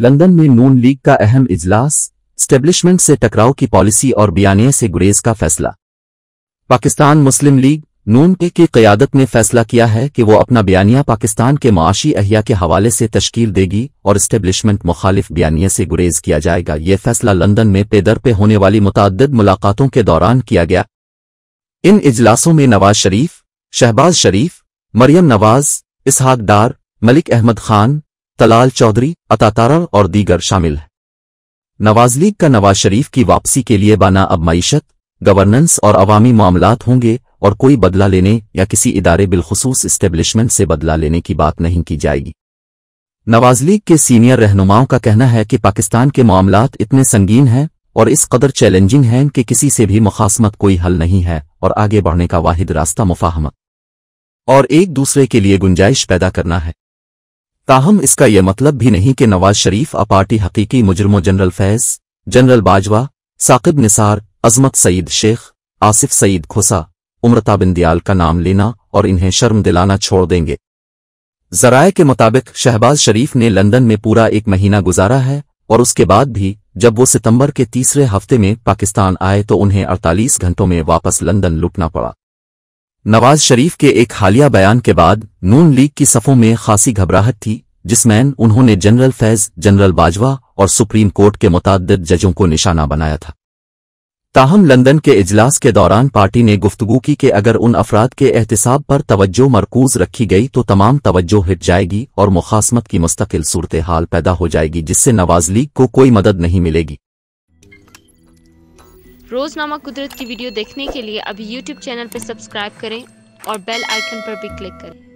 London में नून league का अहम इजलास स्टेब्लिशमेंट से टकराव की पॉलिसी और बयानिया से गुरेज का फैसला पाकिस्तान मुस्लिम लीग नून के की क्यादत ने फैसला किया है कि वो अपना बयानिया पाकिस्तान के माशी अहिया के हवाले से तश्कील देगी और स्टेब्लिशमेंट मुखालिफ बयानिया से गुरेज किया जाएगा यह फैसला लंदन में पेदर पे होने वाली मुतद मुलाकातों के दौरान किया गया इन इजलासों में नवाज शरीफ शहबाज शरीफ मरियम नवाज इसहाक डार मलिक अहमद खान तलाल चौधरी अतातारा और दीगर शामिल हैं नवाज लीग का नवाज शरीफ की वापसी के लिए बाना अब मीशत गवर्नेंस और अवामी मामलात होंगे और कोई बदला लेने या किसी इदारे बिलखसूस इस्टेब्लिशमेंट से बदला लेने की बात नहीं की जाएगी नवाज लीग के सीनियर रहनुमाओं का कहना है कि पाकिस्तान के मामला इतने संगीन हैं और इस कदर चैलेंजिंग हैं कि किसी से भी मुखासमत कोई हल नहीं है और आगे बढ़ने का वाहिद रास्ता मुफाहमत और एक दूसरे के लिए गुंजाइश पैदा करना है ताहम इसका यह मतलब भी नहीं कि नवाज शरीफ अपार्टी हकीकी मुजरमों जनरल फैज जनरल बाजवा साकिब निसार अजमत सईद शेख आसिफ सईद खोसा उम्रता दयाल का नाम लेना और इन्हें शर्म दिलाना छोड़ देंगे जराए के मुताबिक शहबाज शरीफ ने लंदन में पूरा एक महीना गुजारा है और उसके बाद भी जब वो सितंबर के तीसरे हफ्ते में पाकिस्तान आए तो उन्हें 48 घंटों में वापस लंदन लुटना पड़ा नवाज शरीफ के एक हालिया बयान के बाद नून लीग की सफ़ों में खासी घबराहट थी जिसमें उन्होंने जनरल फैज जनरल बाजवा और सुप्रीम कोर्ट के मुतद जजों को निशाना बनाया था ताहम लंदन के इजलास के दौरान पार्टी ने गुफ्तगू की कि अगर उन अफराद के एहतसाब पर तवज्जो मरकूज रखी गई तो तमाम तवज्जो हिट जाएगी और मुखासमत की मुस्तकिल सूरत हाल पैदा हो जाएगी जिससे नवाज लीग को कोई मदद नहीं मिलेगी रोजनामा कुदरत की वीडियो देखने के लिए अभी यूट्यूब चैनल पर सब्सक्राइब करें और बेल आइकन पर भी क्लिक करें